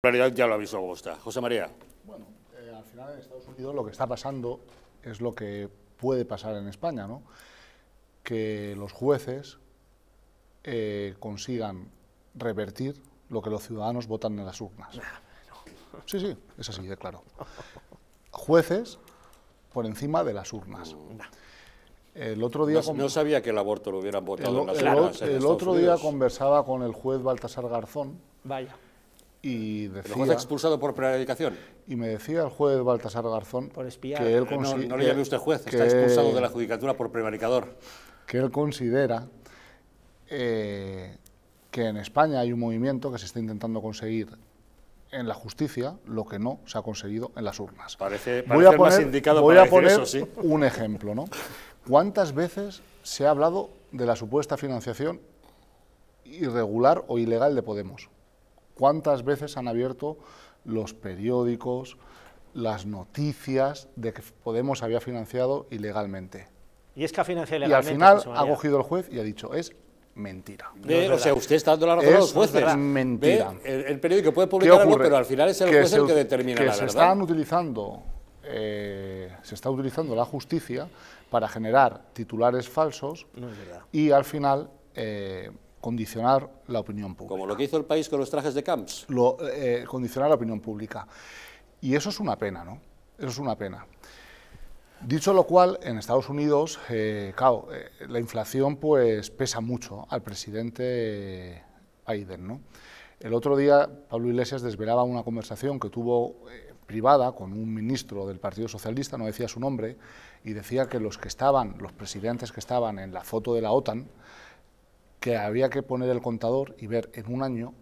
En realidad ya lo ha visto Agosta. José María. Bueno, eh, al final en Estados Unidos lo que está pasando es lo que puede pasar en España, ¿no? Que los jueces eh, consigan revertir lo que los ciudadanos votan en las urnas. Sí, sí, es así de claro. Jueces por encima de las urnas. Mm, el otro día no, sabía que el aborto lo hubieran votado en las urnas. El, otro día conversaba con el juez Baltasar Garzón. Vaya y expulsado por prevaricación? Y me decía el juez Baltasar Garzón que él está expulsado de la judicatura por prevaricador. Que él considera eh, que en España hay un movimiento que se está intentando conseguir en la justicia lo que no se ha conseguido en las urnas. Parece, voy a poner, indicado un ejemplo. ¿no? ¿Cuántas veces se ha hablado de la supuesta financiación irregular o ilegal de Podemos? ¿Cuántas veces han abierto los periódicos, las noticias de que Podemos había financiado ilegalmente? Y es que ha financiado ilegalmente. Y al final ha cogido el juez y ha dicho, es mentira. o sea, usted está dando la razón a los jueces. Es mentira. El, periódico puede publicar algo, pero al final es el juez el que determina la se Están utilizando, eh, se está utilizando la justicia para generar titulares falsos y al final... Eh, condicionar la opinión pública. Como lo que hizo el país con los trajes de Camps. Lo, eh, condicionar la opinión pública. Y eso es una pena, ¿no? Eso es una pena. Dicho lo cual, en Estados Unidos, eh, claro, eh, la inflación pues pesa mucho al presidente Biden, ¿no? El otro día Pablo Iglesias desvelaba una conversación que tuvo privada con un ministro del Partido Socialista, no decía su nombre, y decía que los que estaban, los presidentes que estaban en la foto de la OTAN, que había que poner el contador y ver en un año